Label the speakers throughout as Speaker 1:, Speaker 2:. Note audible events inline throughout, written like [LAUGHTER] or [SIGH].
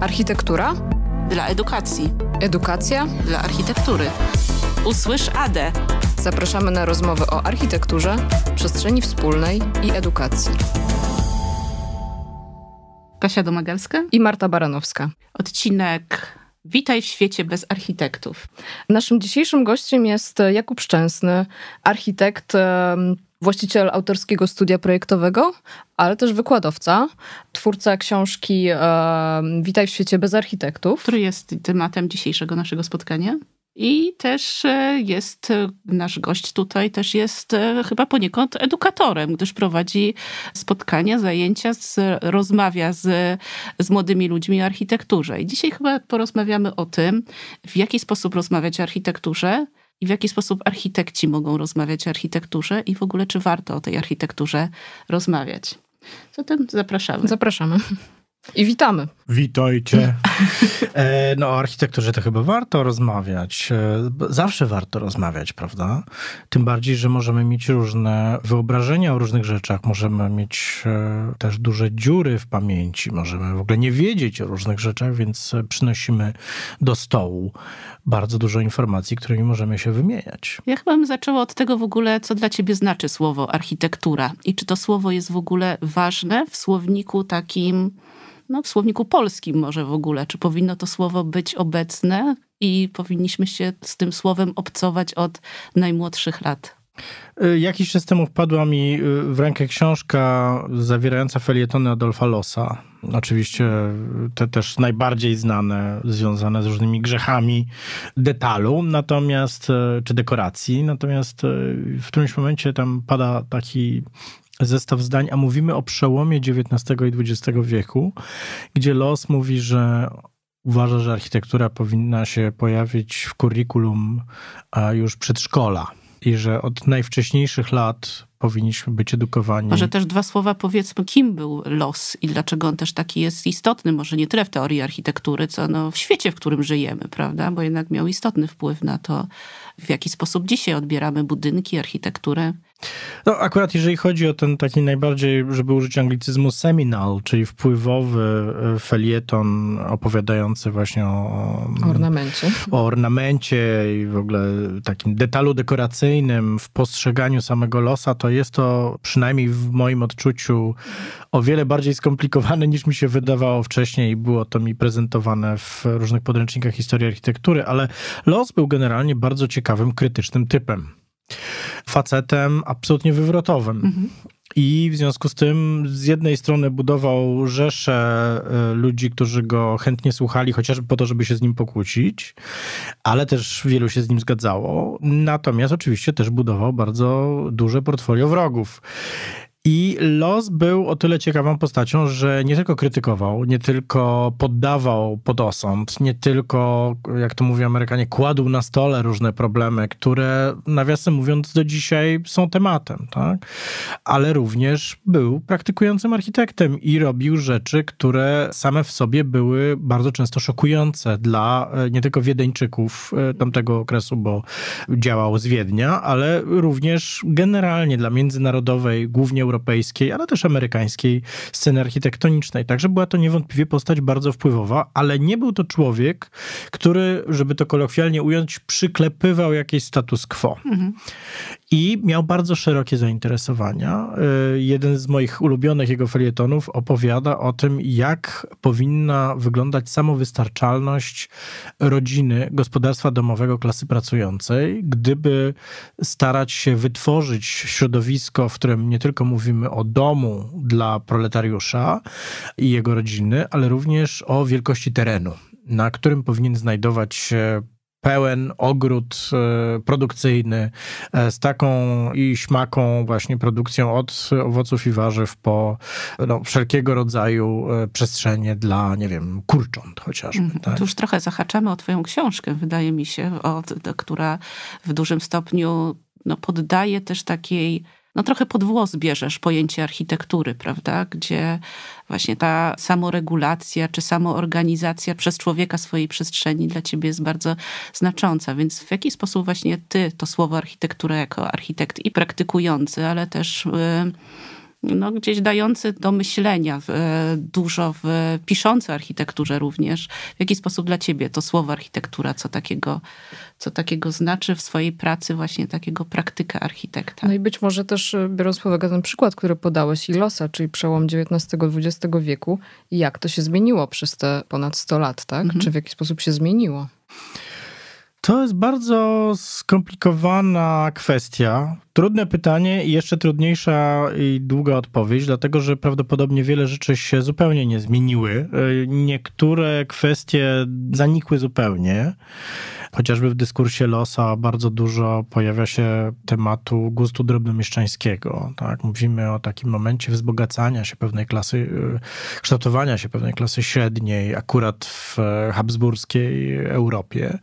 Speaker 1: Architektura? Dla edukacji. Edukacja? Dla architektury. Usłysz AD. Zapraszamy na rozmowy o architekturze, przestrzeni
Speaker 2: wspólnej i edukacji. Kasia Domagalska i Marta Baranowska. Odcinek Witaj w świecie bez architektów.
Speaker 1: Naszym dzisiejszym gościem jest Jakub Szczęsny, architekt właściciel autorskiego studia projektowego, ale też wykładowca, twórca książki e,
Speaker 2: Witaj w świecie bez architektów. Który jest tematem dzisiejszego naszego spotkania. I też e, jest e, nasz gość tutaj, też jest e, chyba poniekąd edukatorem, gdyż prowadzi spotkania, zajęcia, z, rozmawia z, z młodymi ludźmi o architekturze. I dzisiaj chyba porozmawiamy o tym, w jaki sposób rozmawiać o architekturze i w jaki sposób architekci mogą rozmawiać o architekturze i w ogóle czy warto o tej architekturze rozmawiać. Zatem zapraszamy. Zapraszamy. I witamy.
Speaker 3: Witajcie. E, no, o architekturze to chyba warto rozmawiać. E, zawsze warto rozmawiać, prawda? Tym bardziej, że możemy mieć różne wyobrażenia o różnych rzeczach, możemy mieć e, też duże dziury w pamięci, możemy w ogóle nie wiedzieć o różnych rzeczach, więc e, przynosimy do stołu bardzo dużo informacji, którymi możemy się wymieniać.
Speaker 2: Ja chyba bym zaczęła od tego w ogóle, co dla ciebie znaczy słowo architektura i czy to słowo jest w ogóle ważne w słowniku takim no, w słowniku polskim może w ogóle? Czy powinno to słowo być obecne i powinniśmy się z tym słowem obcować od najmłodszych lat?
Speaker 3: Y, jakiś czas temu wpadła mi y, w rękę książka zawierająca felietony Adolfa Losa. Oczywiście y, te też najbardziej znane, związane z różnymi grzechami detalu, natomiast, czy dekoracji. Natomiast w którymś momencie tam pada taki zestaw zdań, a mówimy o przełomie XIX i XX wieku, gdzie Los mówi, że uważa, że architektura powinna się pojawić w kurikulum już przedszkola i że od najwcześniejszych lat powinniśmy być edukowani. Może też
Speaker 2: dwa słowa powiedzmy, kim był los i dlaczego on też taki jest istotny, może nie tyle w teorii architektury, co no w świecie, w którym żyjemy, prawda? Bo jednak miał istotny wpływ na to, w jaki sposób dzisiaj odbieramy budynki, architekturę.
Speaker 3: No akurat jeżeli chodzi o ten taki najbardziej, żeby użyć anglicyzmu, seminal, czyli wpływowy e, felieton opowiadający właśnie o... Ornamencie. O ornamencie i w ogóle takim detalu dekoracyjnym w postrzeganiu samego losa, to jest to przynajmniej w moim odczuciu o wiele bardziej skomplikowane niż mi się wydawało wcześniej i było to mi prezentowane w różnych podręcznikach historii architektury, ale los był generalnie bardzo ciekawym, krytycznym typem facetem absolutnie wywrotowym. Mhm. I w związku z tym z jednej strony budował rzeszę e, ludzi, którzy go chętnie słuchali, chociażby po to, żeby się z nim pokłócić, ale też wielu się z nim zgadzało. Natomiast oczywiście też budował bardzo duże portfolio wrogów. I Los był o tyle ciekawą postacią, że nie tylko krytykował, nie tylko poddawał pod osąd, nie tylko, jak to mówią Amerykanie, kładł na stole różne problemy, które nawiasem mówiąc do dzisiaj są tematem, tak? ale również był praktykującym architektem i robił rzeczy, które same w sobie były bardzo często szokujące dla e, nie tylko Wiedeńczyków e, tamtego okresu, bo działał z Wiednia, ale również generalnie dla międzynarodowej, głównie europejskiej, europejskiej, ale też amerykańskiej sceny architektonicznej. Także była to niewątpliwie postać bardzo wpływowa, ale nie był to człowiek, który, żeby to kolokwialnie ująć, przyklepywał jakieś status quo. Mhm. I miał bardzo szerokie zainteresowania. Y, jeden z moich ulubionych jego felietonów opowiada o tym, jak powinna wyglądać samowystarczalność rodziny, gospodarstwa domowego klasy pracującej, gdyby starać się wytworzyć środowisko, w którym nie tylko mówimy, mówimy o domu dla proletariusza i jego rodziny, ale również o wielkości terenu, na którym powinien znajdować się pełen ogród e, produkcyjny e, z taką i śmaką właśnie produkcją od owoców i warzyw po no, wszelkiego rodzaju e, przestrzenie dla, nie wiem, kurcząt chociażby. Mhm. tak? Tu już
Speaker 2: trochę zahaczamy o twoją książkę, wydaje mi się, która w dużym stopniu no, poddaje też takiej no trochę pod włos bierzesz pojęcie architektury, prawda? Gdzie właśnie ta samoregulacja czy samoorganizacja przez człowieka swojej przestrzeni dla ciebie jest bardzo znacząca. Więc w jaki sposób właśnie ty to słowo architektura jako architekt i praktykujący, ale też... Yy, no, gdzieś dający do myślenia e, dużo, w, piszący architekturze również. W jaki sposób dla ciebie to słowo architektura, co takiego, co takiego znaczy w swojej pracy właśnie takiego praktyka architekta?
Speaker 1: No i być może też e, biorąc pod uwagę ten przykład, który podałeś, Ilosa, czyli przełom XIX-XX wieku, jak to się zmieniło przez te ponad 100 lat, tak? Mhm. Czy w jaki sposób się zmieniło?
Speaker 3: To jest bardzo skomplikowana kwestia. Trudne pytanie i jeszcze trudniejsza i długa odpowiedź, dlatego że prawdopodobnie wiele rzeczy się zupełnie nie zmieniły. Y, niektóre kwestie zanikły zupełnie. Chociażby w dyskursie losa bardzo dużo pojawia się tematu gustu drobnomieszczańskiego. Tak? Mówimy o takim momencie wzbogacania się pewnej klasy, y, kształtowania się pewnej klasy średniej, akurat w habsburskiej Europie.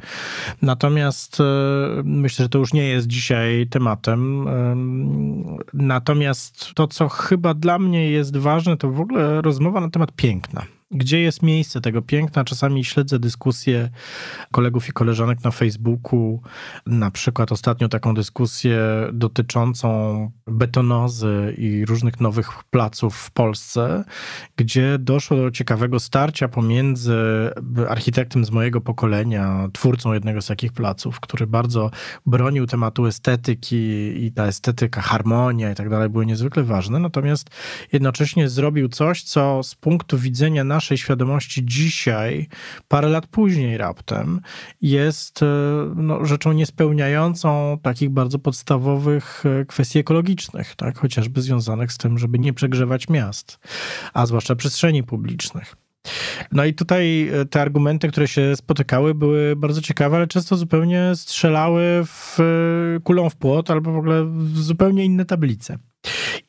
Speaker 3: Natomiast y, myślę, że to już nie jest dzisiaj tematem Natomiast to, co chyba dla mnie jest ważne, to w ogóle rozmowa na temat piękna gdzie jest miejsce tego piękna. Czasami śledzę dyskusje kolegów i koleżanek na Facebooku, na przykład ostatnio taką dyskusję dotyczącą betonozy i różnych nowych placów w Polsce, gdzie doszło do ciekawego starcia pomiędzy architektem z mojego pokolenia, twórcą jednego z takich placów, który bardzo bronił tematu estetyki i ta estetyka, harmonia i tak dalej były niezwykle ważne, natomiast jednocześnie zrobił coś, co z punktu widzenia naszego naszej świadomości dzisiaj, parę lat później raptem, jest e, no, rzeczą niespełniającą takich bardzo podstawowych e, kwestii ekologicznych, tak? chociażby związanych z tym, żeby nie przegrzewać miast, a zwłaszcza przestrzeni publicznych. No i tutaj e, te argumenty, które się spotykały, były bardzo ciekawe, ale często zupełnie strzelały w kulą w płot albo w ogóle w zupełnie inne tablice.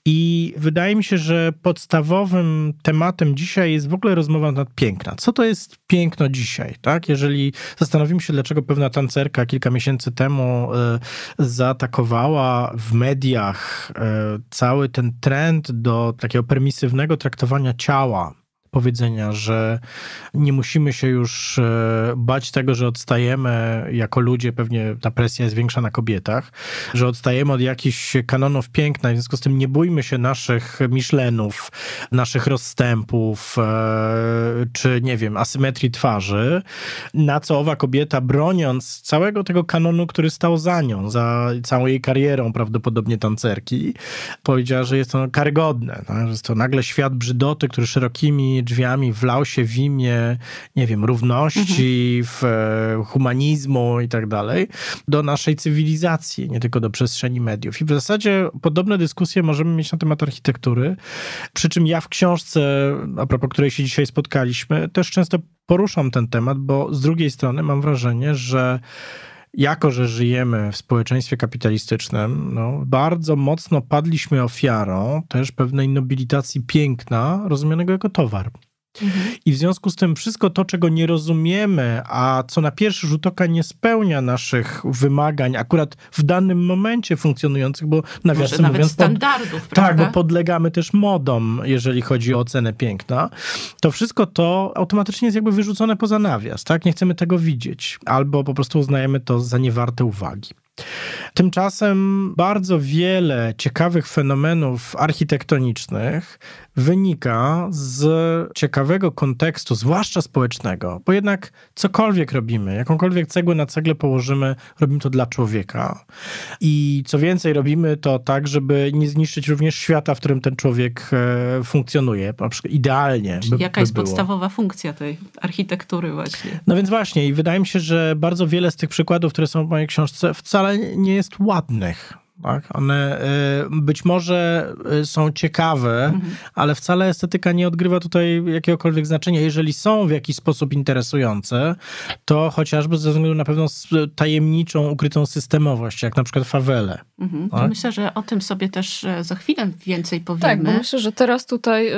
Speaker 3: I wydaje mi się, że podstawowym tematem dzisiaj jest w ogóle rozmowa nad piękna. Co to jest piękno dzisiaj, tak? Jeżeli zastanowimy się, dlaczego pewna tancerka kilka miesięcy temu y, zaatakowała w mediach y, cały ten trend do takiego permisywnego traktowania ciała, powiedzenia, że nie musimy się już e, bać tego, że odstajemy jako ludzie, pewnie ta presja jest większa na kobietach, że odstajemy od jakichś kanonów piękna, w związku z tym nie bójmy się naszych myślenów, naszych rozstępów, e, czy nie wiem, asymetrii twarzy, na co owa kobieta broniąc całego tego kanonu, który stał za nią, za całą jej karierą prawdopodobnie tancerki, powiedziała, że jest to karygodne, tak? że jest to nagle świat brzydoty, który szerokimi drzwiami wlał się w imię, nie wiem, równości, mhm. w e, humanizmu i tak dalej, do naszej cywilizacji, nie tylko do przestrzeni mediów. I w zasadzie podobne dyskusje możemy mieć na temat architektury, przy czym ja w książce, a propos której się dzisiaj spotkaliśmy, też często poruszam ten temat, bo z drugiej strony mam wrażenie, że jako że żyjemy w społeczeństwie kapitalistycznym, no, bardzo mocno padliśmy ofiarą też pewnej nobilitacji piękna rozumianego jako towar. I w związku z tym wszystko to, czego nie rozumiemy, a co na pierwszy rzut oka nie spełnia naszych wymagań, akurat w danym momencie funkcjonujących, bo nawiasem Może mówiąc... standardów, pod... Tak, bo podlegamy też modom, jeżeli chodzi o ocenę piękna. To wszystko to automatycznie jest jakby wyrzucone poza nawias, tak? Nie chcemy tego widzieć. Albo po prostu uznajemy to za niewarte uwagi. Tymczasem bardzo wiele ciekawych fenomenów architektonicznych wynika z ciekawego kontekstu, zwłaszcza społecznego, bo jednak cokolwiek robimy, jakąkolwiek cegłę na cegle położymy, robimy to dla człowieka. I co więcej, robimy to tak, żeby nie zniszczyć również świata, w którym ten człowiek e, funkcjonuje, na przykład idealnie. By, jaka by jest było. podstawowa
Speaker 2: funkcja tej architektury właśnie?
Speaker 3: No więc właśnie i wydaje mi się, że bardzo wiele z tych przykładów, które są w mojej książce, wcale nie jest ładnych tak? One y, być może y, są ciekawe, mhm. ale wcale estetyka nie odgrywa tutaj jakiegokolwiek znaczenia. Jeżeli są w jakiś sposób interesujące, to chociażby ze względu na pewną tajemniczą, ukrytą systemowość, jak na przykład fawele.
Speaker 2: Mhm. Tak? Myślę, że o tym sobie też e, za chwilę więcej powiemy.
Speaker 1: Tak, bo myślę, że teraz tutaj y,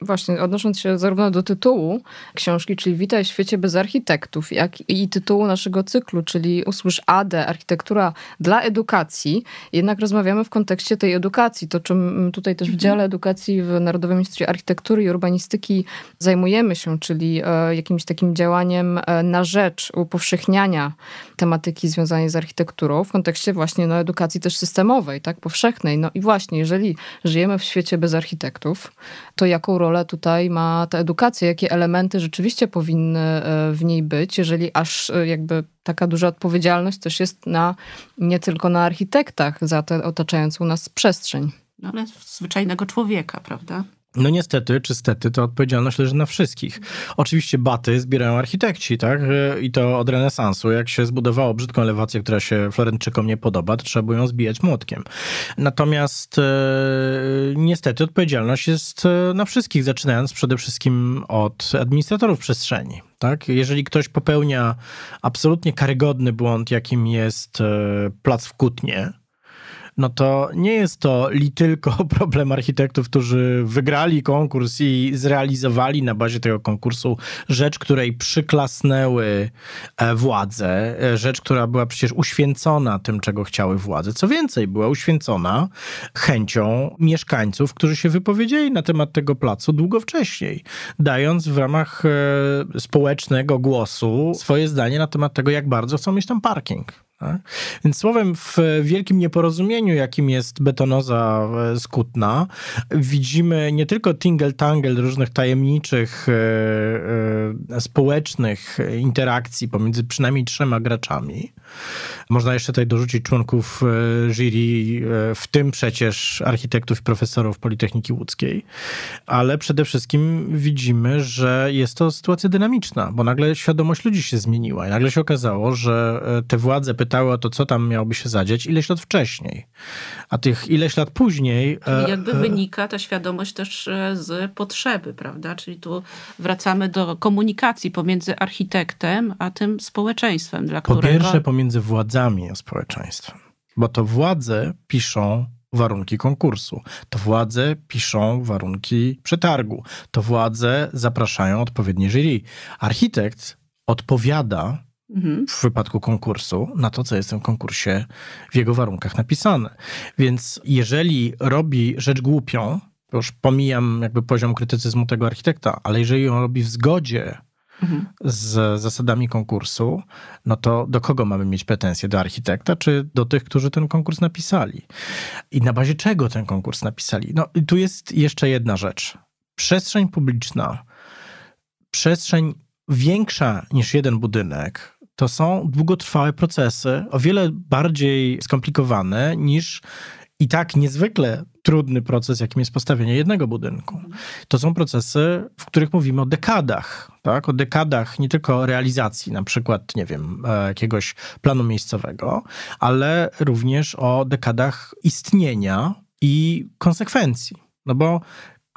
Speaker 1: właśnie odnosząc się zarówno do tytułu książki, czyli Witaj w świecie bez architektów, jak i tytułu naszego cyklu, czyli Usłysz AD, architektura dla edukacji, jednak rozmawiamy w kontekście tej edukacji. To, czym tutaj też w mhm. dziale edukacji w Narodowym Instytucie Architektury i Urbanistyki zajmujemy się, czyli e, jakimś takim działaniem e, na rzecz upowszechniania tematyki związanej z architekturą w kontekście właśnie no, edukacji też systemowej, tak, powszechnej. No i właśnie, jeżeli żyjemy w świecie bez architektów, to jaką rolę tutaj ma ta edukacja, jakie elementy rzeczywiście powinny e, w niej być, jeżeli aż jakby taka duża odpowiedzialność też jest na, nie tylko na architektach za tę otaczającą nas przestrzeń.
Speaker 2: No ale zwyczajnego człowieka, prawda?
Speaker 3: No niestety, czy stety, to odpowiedzialność leży na wszystkich. Oczywiście baty zbierają architekci, tak? I to od renesansu. Jak się zbudowało brzydką elewację, która się Florenczykom nie podoba, to trzeba było ją zbijać młotkiem. Natomiast e, niestety odpowiedzialność jest e, na wszystkich, zaczynając przede wszystkim od administratorów przestrzeni. Tak? Jeżeli ktoś popełnia absolutnie karygodny błąd, jakim jest e, plac w Kutnie, no to nie jest to li tylko [LAUGHS] problem architektów, którzy wygrali konkurs i zrealizowali na bazie tego konkursu rzecz, której przyklasnęły e, władze, e, rzecz, która była przecież uświęcona tym, czego chciały władze. Co więcej, była uświęcona chęcią mieszkańców, którzy się wypowiedzieli na temat tego placu długo wcześniej, dając w ramach e, społecznego głosu swoje zdanie na temat tego, jak bardzo chcą mieć tam parking. Tak? Więc słowem, w wielkim nieporozumieniu, jakim jest betonoza e, skutna, widzimy nie tylko tingle-tangle różnych tajemniczych, e, e, społecznych interakcji pomiędzy przynajmniej trzema graczami. Można jeszcze tutaj dorzucić członków jury, w tym przecież architektów i profesorów Politechniki Łódzkiej, ale przede wszystkim widzimy, że jest to sytuacja dynamiczna, bo nagle świadomość ludzi się zmieniła i nagle się okazało, że te władze pytały o to, co tam miałoby się zadzieć ileś lat wcześniej. A tych ileś lat później... Czyli e, jakby e, wynika
Speaker 2: ta świadomość też e, z potrzeby, prawda? Czyli tu wracamy do komunikacji pomiędzy architektem, a tym społeczeństwem, dla po którego... Po pierwsze
Speaker 3: pomiędzy władzami a społeczeństwem. Bo to władze piszą warunki konkursu. To władze piszą warunki przetargu. To władze zapraszają odpowiednie jury. Architekt odpowiada Mhm. w wypadku konkursu na to, co jest w tym konkursie w jego warunkach napisane. Więc jeżeli robi rzecz głupią, już pomijam jakby poziom krytycyzmu tego architekta, ale jeżeli on robi w zgodzie mhm. z zasadami konkursu, no to do kogo mamy mieć pretensje? Do architekta czy do tych, którzy ten konkurs napisali? I na bazie czego ten konkurs napisali? No i tu jest jeszcze jedna rzecz. Przestrzeń publiczna, przestrzeń większa niż jeden budynek, to są długotrwałe procesy, o wiele bardziej skomplikowane niż i tak niezwykle trudny proces, jakim jest postawienie jednego budynku. To są procesy, w których mówimy o dekadach, tak? o dekadach nie tylko realizacji, na przykład, nie wiem, e, jakiegoś planu miejscowego, ale również o dekadach istnienia i konsekwencji. No bo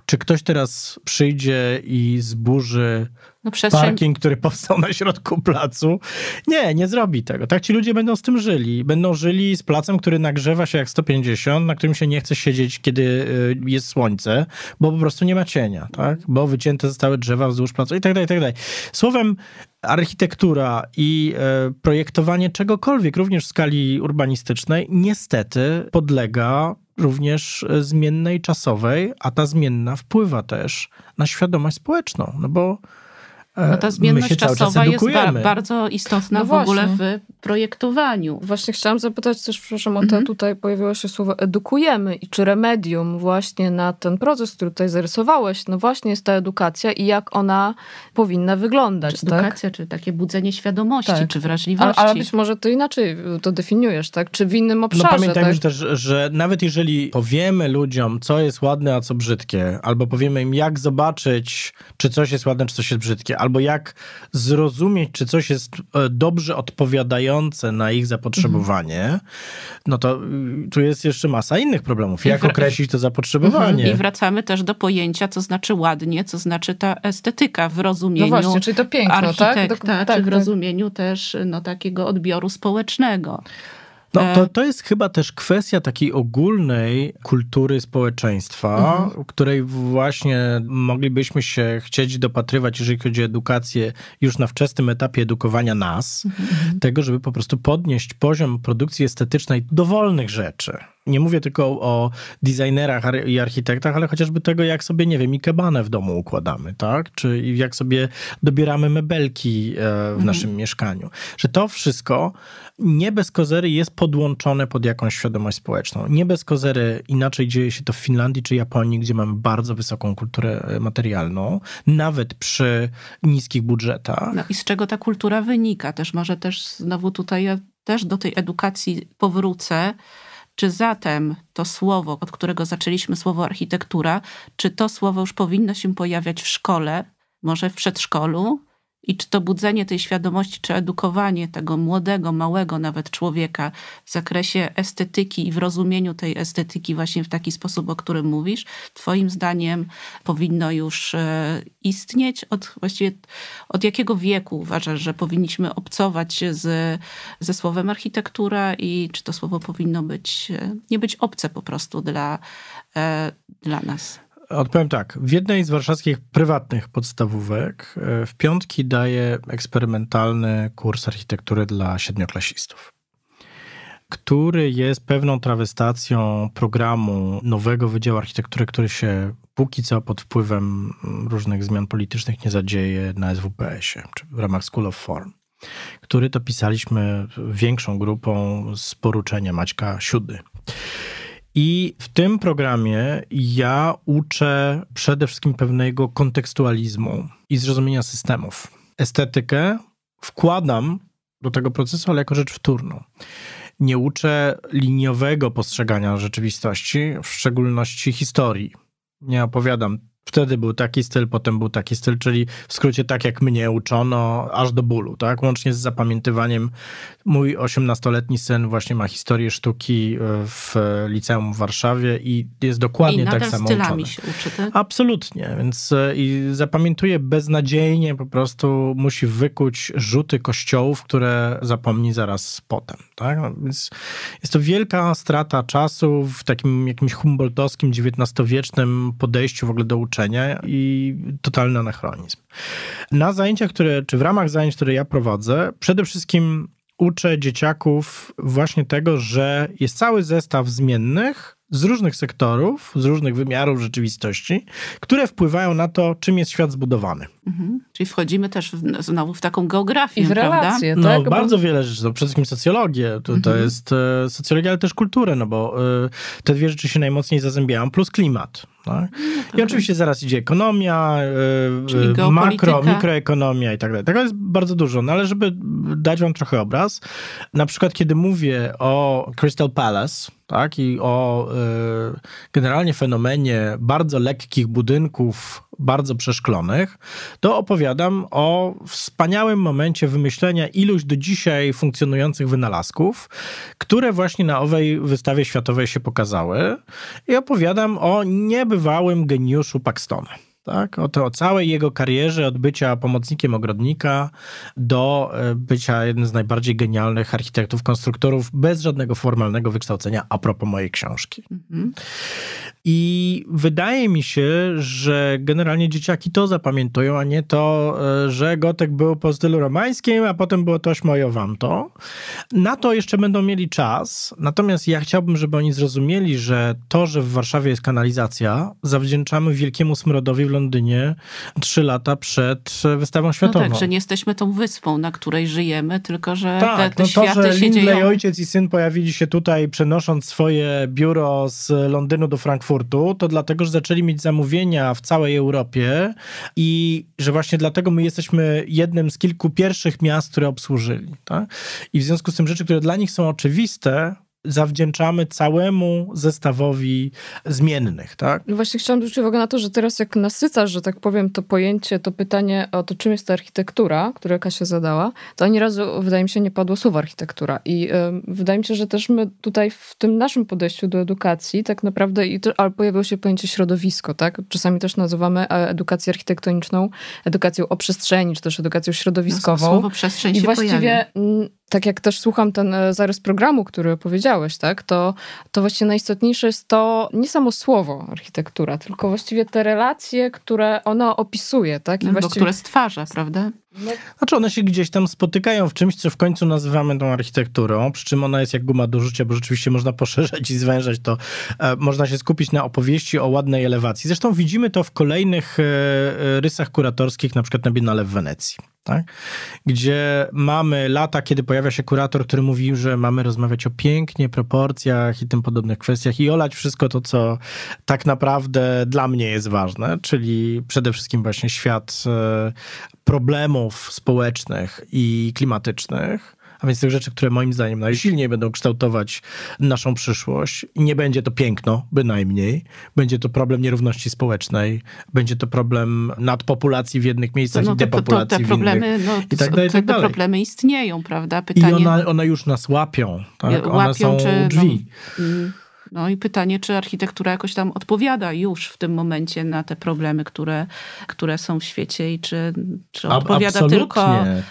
Speaker 3: czy ktoś teraz przyjdzie i zburzy no parking, który powstał na środku placu? Nie, nie zrobi tego. Tak ci ludzie będą z tym żyli. Będą żyli z placem, który nagrzewa się jak 150, na którym się nie chce siedzieć, kiedy y, jest słońce, bo po prostu nie ma cienia, tak? Bo wycięte zostały drzewa wzdłuż placu i tak dalej, i tak dalej. Słowem, architektura i e, projektowanie czegokolwiek, również w skali urbanistycznej, niestety podlega również e, zmiennej czasowej, a ta zmienna wpływa też na świadomość społeczną, no bo no ta zmienność czasowa jest ba bardzo
Speaker 2: istotna no w ogóle w projektowaniu.
Speaker 1: Właśnie chciałam zapytać też, przepraszam, o te mhm. tutaj pojawiło się słowo edukujemy i czy remedium właśnie na ten proces, który tutaj zarysowałeś, no właśnie jest ta edukacja i jak ona powinna wyglądać. Czy tak? edukacja, tak? czy takie budzenie świadomości, tak. czy wrażliwości. Ale, być może to inaczej y, to definiujesz, tak? Czy w innym no obszarze. No pamiętajmy tak? też,
Speaker 3: że nawet jeżeli powiemy ludziom, co jest ładne, a co brzydkie, albo powiemy im, jak zobaczyć, czy coś jest ładne, czy coś jest brzydkie, albo jak zrozumieć, czy coś jest e, dobrze odpowiadające na ich zapotrzebowanie, mhm. no to y, tu jest jeszcze masa innych problemów. Jak określić to zapotrzebowanie? Mhm. I
Speaker 2: wracamy też do pojęcia, co znaczy ładnie, co znaczy ta estetyka w rozumieniu no właśnie, czyli to piękno, architekta, tak? Do, tak, czy tak, w tak. rozumieniu też no, takiego odbioru społecznego. No,
Speaker 3: to, e, to jest chyba też kwestia takiej ogólnej kultury społeczeństwa, mhm. której właśnie moglibyśmy się chcieć dopatrywać, jeżeli chodzi o edukację, już na wczesnym etapie edukowania nas, mhm. mhm. tego, żeby po prostu podnieść poziom produkcji estetycznej dowolnych rzeczy nie mówię tylko o designerach i architektach, ale chociażby tego, jak sobie, nie wiem, ikebanę w domu układamy, tak? Czy jak sobie dobieramy mebelki e, w mhm. naszym mieszkaniu. Że to wszystko nie bez kozery jest podłączone pod jakąś świadomość społeczną. Nie bez kozery inaczej dzieje się to w Finlandii czy Japonii, gdzie mamy bardzo wysoką kulturę e, materialną, nawet przy niskich budżetach. No i
Speaker 2: z czego ta kultura wynika? Też może też znowu tutaj ja też do tej edukacji powrócę czy zatem to słowo, od którego zaczęliśmy słowo architektura, czy to słowo już powinno się pojawiać w szkole, może w przedszkolu, i czy to budzenie tej świadomości, czy edukowanie tego młodego, małego nawet człowieka w zakresie estetyki i w rozumieniu tej estetyki właśnie w taki sposób, o którym mówisz, Twoim zdaniem powinno już e, istnieć? Od, właściwie od jakiego wieku uważasz, że powinniśmy obcować z, ze słowem architektura i czy to słowo powinno być, e, nie być obce po prostu dla, e, dla nas?
Speaker 3: Odpowiem tak. W jednej z warszawskich prywatnych podstawówek e, w piątki daję eksperymentalny kurs architektury dla siedmioklasistów, który jest pewną trawestacją programu nowego Wydziału Architektury, który się póki co pod wpływem mm, różnych zmian politycznych nie zadzieje na SWPS-ie, czy w ramach School of Form, który to pisaliśmy większą grupą z poruczenia Maćka Siódy. I w tym programie ja uczę przede wszystkim pewnego kontekstualizmu i zrozumienia systemów. Estetykę wkładam do tego procesu, ale jako rzecz wtórną. Nie uczę liniowego postrzegania rzeczywistości, w szczególności historii. Nie opowiadam Wtedy był taki styl, potem był taki styl, czyli w skrócie tak jak mnie uczono, aż do bólu, tak? Łącznie z zapamiętywaniem. Mój 18-letni syn właśnie ma historię sztuki e, w liceum w Warszawie i jest dokładnie I tak samo uczony. się uczy, tak? Absolutnie, więc e, i zapamiętuje beznadziejnie, po prostu musi wykuć rzuty kościołów, które zapomni zaraz potem. Tak? No, więc jest to wielka strata czasu w takim jakimś humboldtowskim, XIX-wiecznym podejściu w ogóle do uczenia i totalny anachronizm. Na zajęciach, które, czy w ramach zajęć, które ja prowadzę, przede wszystkim uczę dzieciaków właśnie tego, że jest cały zestaw zmiennych, z różnych sektorów, z różnych wymiarów rzeczywistości, które wpływają na to, czym jest świat zbudowany. Mhm. Czyli
Speaker 2: wchodzimy też w, znowu w taką geografię, I w relacje, prawda? No, tak? No, bardzo
Speaker 3: wiele rzeczy. No, przede wszystkim socjologię, to, to mhm. jest e, socjologia, ale też kulturę, no bo e, te dwie rzeczy się najmocniej zazębiają, plus klimat. Tak? No, no I oczywiście tak. zaraz idzie ekonomia, e, makro, mikroekonomia i tak dalej. Tego jest bardzo dużo, no ale żeby dać wam trochę obraz, na przykład kiedy mówię o Crystal Palace, tak? i o y, generalnie fenomenie bardzo lekkich budynków, bardzo przeszklonych, to opowiadam o wspaniałym momencie wymyślenia iluś do dzisiaj funkcjonujących wynalazków, które właśnie na owej wystawie światowej się pokazały i opowiadam o niebywałym geniuszu Paxtona. Tak? O, to, o całej jego karierze, od bycia pomocnikiem ogrodnika do e, bycia jednym z najbardziej genialnych architektów, konstruktorów, bez żadnego formalnego wykształcenia, a propos mojej książki. Mhm. I wydaje mi się, że generalnie dzieciaki to zapamiętują, a nie to, e, że gotek był po stylu romańskim, a potem było toś moje wam to. Na to jeszcze będą mieli czas. Natomiast ja chciałbym, żeby oni zrozumieli, że to, że w Warszawie jest kanalizacja, zawdzięczamy wielkiemu smrodowi w Londynie trzy lata przed e, wystawą no światową. No tak, że nie
Speaker 2: jesteśmy tą wyspą, na której żyjemy, tylko że tak, te, no te no światy to, że się Lindley, ojciec
Speaker 3: i syn pojawili się tutaj, przenosząc swoje biuro z Londynu do Frankfurtu, Frankfurtu, to dlatego, że zaczęli mieć zamówienia w całej Europie i że właśnie dlatego my jesteśmy jednym z kilku pierwszych miast, które obsłużyli. Tak? I w związku z tym rzeczy, które dla nich są oczywiste, zawdzięczamy całemu zestawowi zmiennych, tak?
Speaker 1: No właśnie chciałam zwrócić uwagę na to, że teraz jak nasycasz, że tak powiem, to pojęcie, to pytanie o to, czym jest ta architektura, które Kasia zadała, to ani razu, wydaje mi się, nie padło słowo architektura. I wydaje mi się, że też my tutaj w tym naszym podejściu do edukacji tak naprawdę, i to, ale pojawiło się pojęcie środowisko, tak? Czasami też nazywamy e, edukację architektoniczną edukacją o przestrzeni, czy też edukacją no, środowiskową. No, słowo przestrzeń I się właściwie pojawia tak jak też słucham ten e, zarys programu, który powiedziałeś, tak, to, to właśnie najistotniejsze jest to nie samo słowo architektura, tylko właściwie te relacje, które ona opisuje, tak? I no, właściwie... które stwarza, prawda?
Speaker 2: No.
Speaker 3: Znaczy one się gdzieś tam spotykają w czymś, co w końcu nazywamy tą architekturą, przy czym ona jest jak guma do życia, bo rzeczywiście można poszerzać i zwężać to. E, można się skupić na opowieści o ładnej elewacji. Zresztą widzimy to w kolejnych e, e, rysach kuratorskich, na przykład na Biennale w Wenecji. Tak? Gdzie mamy lata, kiedy pojawia się kurator, który mówi, że mamy rozmawiać o pięknie, proporcjach i tym podobnych kwestiach i olać wszystko to, co tak naprawdę dla mnie jest ważne, czyli przede wszystkim właśnie świat problemu, społecznych i klimatycznych, a więc tych rzeczy, które moim zdaniem najsilniej będą kształtować naszą przyszłość. I nie będzie to piękno, bynajmniej. Będzie to problem nierówności społecznej, będzie to problem nadpopulacji w jednych miejscach no, i depopulacji w innych. No, I tak dalej, tak dalej. Te problemy
Speaker 2: istnieją, prawda? Pytanie... I one,
Speaker 3: one już nas łapią, tak? One łapią, są czy, drzwi.
Speaker 2: No, mm. No i pytanie, czy architektura jakoś tam odpowiada już w tym momencie na te problemy, które, które są w świecie i czy, czy odpowiada tylko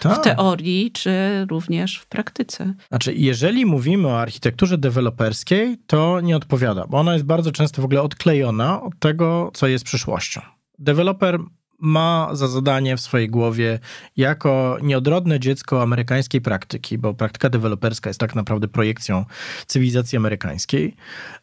Speaker 2: tak. w teorii, czy również w praktyce.
Speaker 3: Znaczy, jeżeli mówimy o architekturze deweloperskiej, to nie odpowiada, bo ona jest bardzo często w ogóle odklejona od tego, co jest przyszłością. Deweloper ma za zadanie w swojej głowie jako nieodrodne dziecko amerykańskiej praktyki, bo praktyka deweloperska jest tak naprawdę projekcją cywilizacji amerykańskiej,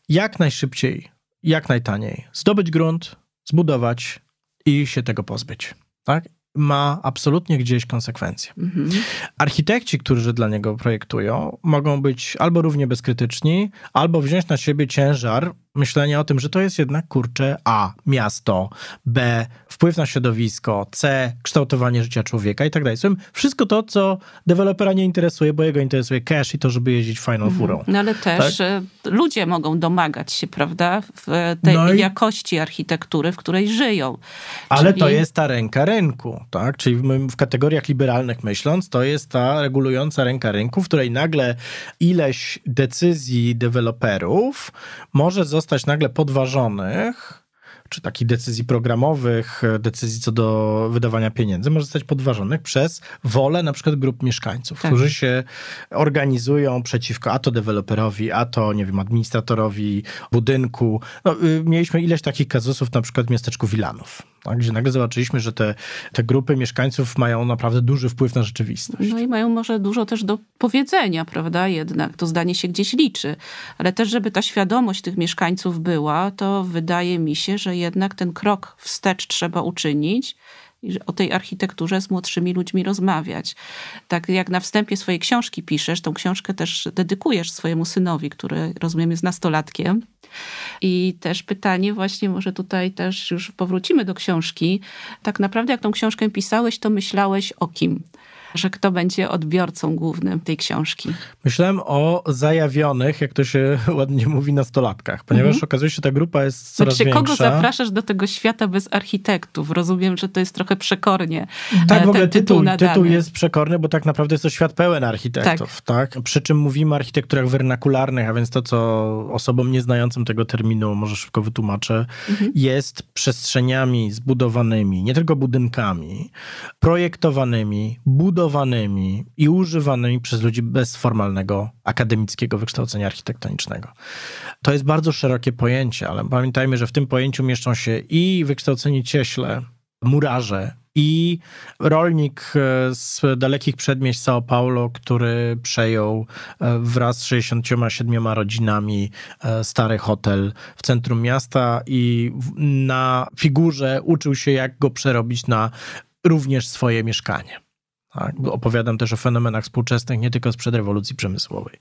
Speaker 3: jak najszybciej, jak najtaniej zdobyć grunt, zbudować i się tego pozbyć. Tak? ma absolutnie gdzieś konsekwencje. Mhm. Architekci, którzy dla niego projektują, mogą być albo równie bezkrytyczni, albo wziąć na siebie ciężar myślenia o tym, że to jest jednak kurcze A miasto, B wpływ na środowisko, C kształtowanie życia człowieka i tak dalej. Wszystko to, co dewelopera nie interesuje, bo jego interesuje cash i to, żeby jeździć fajną mhm. furą. No ale tak? też
Speaker 2: tak? ludzie mogą domagać się, prawda, w e, tej no i... jakości architektury, w której żyją. Ale Czyli... to jest
Speaker 3: ta ręka rynku, tak? Czyli w, w kategoriach liberalnych myśląc, to jest ta regulująca ręka rynku, w której nagle ileś decyzji deweloperów może zostać zostać nagle podważonych, czy takich decyzji programowych, decyzji co do wydawania pieniędzy, może zostać podważonych przez wolę na przykład grup mieszkańców, tak. którzy się organizują przeciwko a to deweloperowi, a to, nie wiem, administratorowi budynku. No, y, mieliśmy ileś takich kazusów na przykład w miasteczku Wilanów tak? gdzie nagle zobaczyliśmy, że te, te grupy mieszkańców mają naprawdę duży wpływ na rzeczywistość. No
Speaker 2: i mają może dużo też do powiedzenia, prawda? Jednak to zdanie się gdzieś liczy. Ale też, żeby ta świadomość tych mieszkańców była, to wydaje mi się, że jednak ten krok wstecz trzeba uczynić i o tej architekturze z młodszymi ludźmi rozmawiać. Tak jak na wstępie swojej książki piszesz, tą książkę też dedykujesz swojemu synowi, który rozumiem jest nastolatkiem. I też pytanie właśnie, może tutaj też już powrócimy do książki. Tak naprawdę jak tą książkę pisałeś, to myślałeś o kim? że kto będzie odbiorcą głównym tej książki.
Speaker 3: Myślałem o zajawionych, jak to się [LAUGHS] ładnie mówi, nastolatkach, ponieważ mhm. okazuje się, ta grupa jest coraz znaczy, większa. Kogo zapraszasz
Speaker 2: do tego świata bez architektów? Rozumiem, że to jest trochę przekornie. Tak, e, w ogóle tytuł, tytuł, tytuł jest
Speaker 3: przekorny, bo tak naprawdę jest to świat pełen architektów. Tak. tak? Przy czym mówimy o architekturach wernakularnych, a więc to, co osobom nieznającym tego terminu, może szybko wytłumaczę, mhm. jest przestrzeniami zbudowanymi, nie tylko budynkami, projektowanymi, budowanymi, budowanymi i używanymi przez ludzi bez formalnego akademickiego wykształcenia architektonicznego. To jest bardzo szerokie pojęcie, ale pamiętajmy, że w tym pojęciu mieszczą się i wykształceni cieśle, murarze, i rolnik e, z dalekich przedmieść Sao Paulo, który przejął e, wraz z 67 rodzinami e, stary hotel w centrum miasta i na figurze uczył się, jak go przerobić na również swoje mieszkanie. Tak? Opowiadam też o fenomenach współczesnych, nie tylko sprzed rewolucji przemysłowej.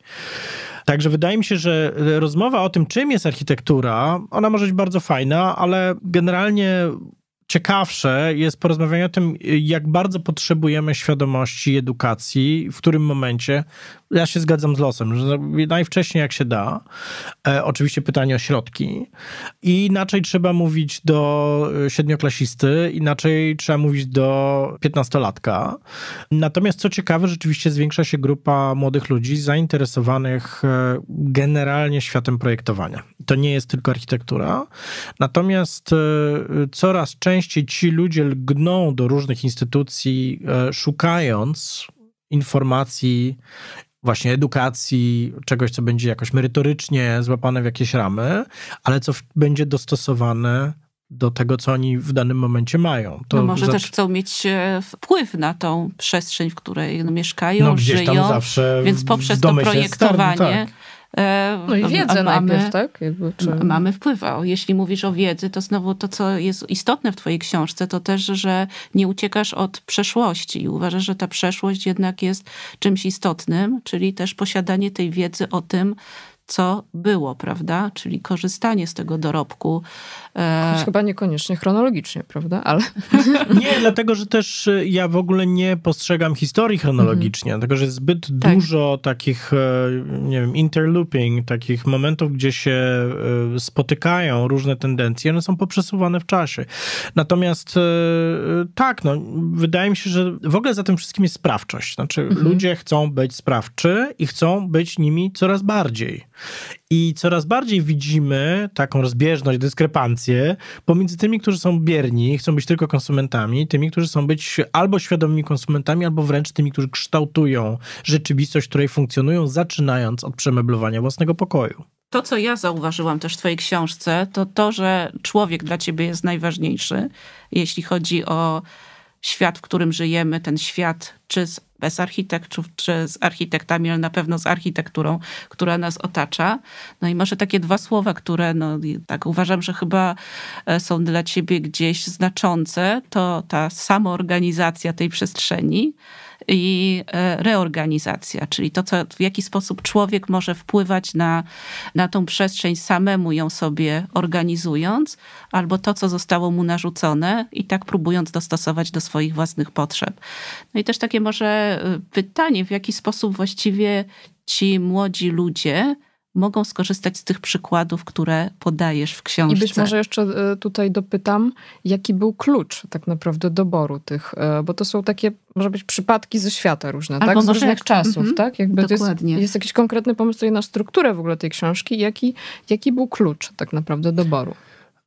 Speaker 3: Także wydaje mi się, że e, rozmowa o tym, czym jest architektura, ona może być bardzo fajna, ale generalnie ciekawsze jest porozmawianie o tym, jak bardzo potrzebujemy świadomości edukacji, w którym momencie ja się zgadzam z losem, że najwcześniej jak się da. E, oczywiście pytanie o środki. I inaczej trzeba mówić do siedmioklasisty, e, inaczej trzeba mówić do piętnastolatka. Natomiast co ciekawe, rzeczywiście zwiększa się grupa młodych ludzi zainteresowanych e, generalnie światem projektowania. To nie jest tylko architektura. Natomiast e, coraz częściej ci ludzie lgną do różnych instytucji, szukając informacji właśnie edukacji, czegoś, co będzie jakoś merytorycznie złapane w jakieś ramy, ale co będzie dostosowane do tego, co oni w danym momencie mają. To no może za... też
Speaker 2: chcą mieć e, wpływ na tą przestrzeń, w której mieszkają, no, żyją, zawsze więc poprzez to projektowanie tak. E, no i wiedzę mamy, no, najpierw, tak? Jakby, czy... Mamy wpływ. jeśli mówisz o wiedzy, to znowu to, co jest istotne w twojej książce, to też, że nie uciekasz od przeszłości i uważasz, że ta przeszłość jednak jest czymś istotnym, czyli też posiadanie tej wiedzy o tym, co było, prawda? Czyli korzystanie z tego dorobku. E, Choć chyba
Speaker 1: niekoniecznie chronologicznie, prawda?
Speaker 2: Ale...
Speaker 3: [LAUGHS] Nie, dlatego, że też e, ja w ogóle nie postrzegam historii chronologicznie, mm. dlatego, że jest zbyt tak. dużo takich, e, nie wiem, interlooping, takich momentów, gdzie się spotykają różne tendencje, one są poprzesuwane w czasie. Natomiast tak, no, wydaje mi się, że w ogóle za tym wszystkim jest sprawczość. Znaczy, mm -hmm. ludzie chcą być sprawczy i chcą być nimi coraz bardziej. I coraz bardziej widzimy taką rozbieżność, dyskrepancję pomiędzy tymi, którzy są bierni, chcą być tylko konsumentami, tymi, którzy są być albo świadomymi konsumentami, albo wręcz tymi, którzy kształtują rzeczywistość, w której funkcjonują, zaczynając od przemeblowania własnego pokoju.
Speaker 2: To, co ja zauważyłam też w Twojej książce, to to, że człowiek dla Ciebie jest najważniejszy, jeśli chodzi o świat, w którym żyjemy, ten świat czy z, bez architektów, czy z architektami, ale na pewno z architekturą, która nas otacza. No i może takie dwa słowa, które no, tak uważam, że chyba e, są dla ciebie gdzieś znaczące, to ta samoorganizacja tej przestrzeni, i e, reorganizacja, czyli to, co, w jaki sposób człowiek może wpływać na, na tą przestrzeń samemu ją sobie organizując, albo to, co zostało mu narzucone i tak próbując dostosować do swoich własnych potrzeb. No i też takie może e, pytanie, w jaki sposób właściwie ci młodzi ludzie, mogą skorzystać z tych przykładów, które podajesz w książce. I być może jeszcze
Speaker 1: e, tutaj dopytam, jaki był klucz tak naprawdę doboru tych, e, bo to są takie, może być przypadki ze świata różne, Albo tak? Z różnych czasów, mhm, tak? Jakby Dokładnie. Jest, jest, jakiś konkretny pomysł tutaj na strukturę w ogóle tej książki, jaki, jaki był klucz tak naprawdę doboru?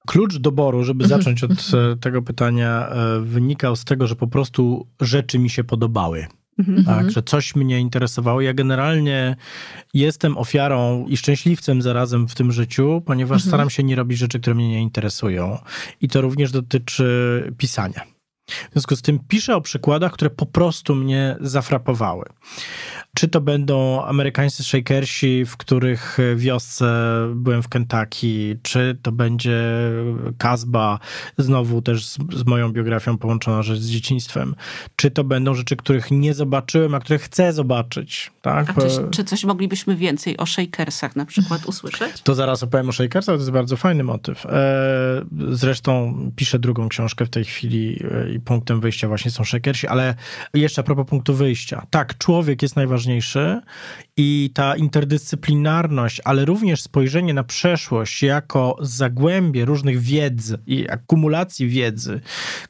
Speaker 3: Klucz doboru, żeby mhm. zacząć od e, tego pytania, wynikał z tego, że po prostu rzeczy mi się podobały. Mhm. Tak, mhm. że coś mnie interesowało. Ja generalnie jestem ofiarą i szczęśliwcem zarazem w tym życiu, ponieważ mhm. staram się nie robić rzeczy, które mnie nie interesują. I to również dotyczy pisania. W związku z tym piszę o przykładach, które po prostu mnie zafrapowały. Czy to będą amerykańscy shakersi, w których e, wiosce byłem w Kentucky, czy to będzie Kasba, znowu też z, z moją biografią połączona z dzieciństwem, czy to będą rzeczy, których nie zobaczyłem, a które chcę zobaczyć. Tak? A czy, e, czy
Speaker 2: coś moglibyśmy więcej o shakersach na przykład usłyszeć?
Speaker 3: To zaraz opowiem o shakersach, to jest bardzo fajny motyw. E, zresztą piszę drugą książkę w tej chwili i punktem wyjścia właśnie są shakersi, ale jeszcze a propos punktu wyjścia. Tak, człowiek jest najważniejszy najważniejszy i ta interdyscyplinarność, ale również spojrzenie na przeszłość jako zagłębie różnych wiedzy i akumulacji wiedzy,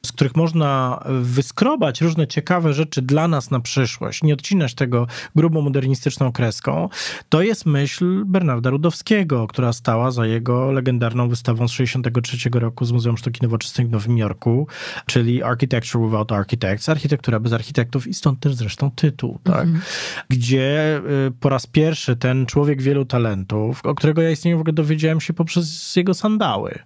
Speaker 3: z których można wyskrobać różne ciekawe rzeczy dla nas na przyszłość, nie odcinać tego grubą modernistyczną kreską, to jest myśl Bernarda Rudowskiego, która stała za jego legendarną wystawą z 1963 roku z Muzeum Sztuki Nowoczesnej w Nowym Jorku, czyli Architecture Without Architects, architektura bez architektów i stąd też zresztą tytuł, tak? Mm -hmm. Gdzie y, po raz pierwszy ten człowiek wielu talentów, o którego ja istnieniu w ogóle dowiedziałem się poprzez jego sandały,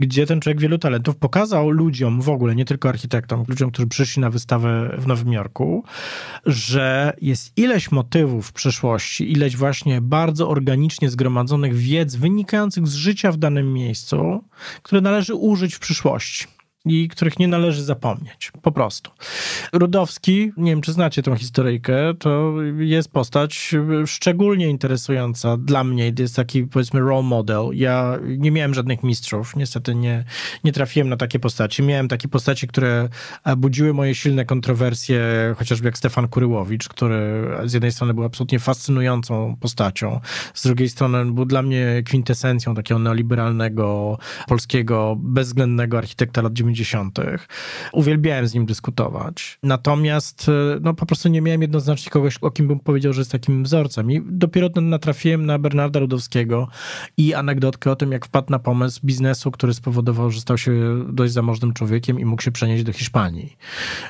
Speaker 3: gdzie ten człowiek wielu talentów pokazał ludziom w ogóle, nie tylko architektom, ludziom, którzy przyszli na wystawę w Nowym Jorku, że jest ileś motywów w przeszłości, ileś właśnie bardzo organicznie zgromadzonych wiedz wynikających z życia w danym miejscu, które należy użyć w przyszłości i których nie należy zapomnieć, po prostu. Rudowski, nie wiem czy znacie tą historyjkę, to jest postać szczególnie interesująca dla mnie, jest taki powiedzmy role model. Ja nie miałem żadnych mistrzów, niestety nie, nie trafiłem na takie postaci. Miałem takie postaci, które budziły moje silne kontrowersje, chociażby jak Stefan Kuryłowicz, który z jednej strony był absolutnie fascynującą postacią, z drugiej strony był dla mnie kwintesencją takiego neoliberalnego, polskiego, bezwzględnego architekta lat 90 80. Uwielbiałem z nim dyskutować. Natomiast e, no, po prostu nie miałem jednoznacznie kogoś, o kim bym powiedział, że jest takim wzorcem. I dopiero natrafiłem na Bernarda Rudowskiego i anegdotkę o tym, jak wpadł na pomysł biznesu, który spowodował, że stał się dość zamożnym człowiekiem i mógł się przenieść do Hiszpanii.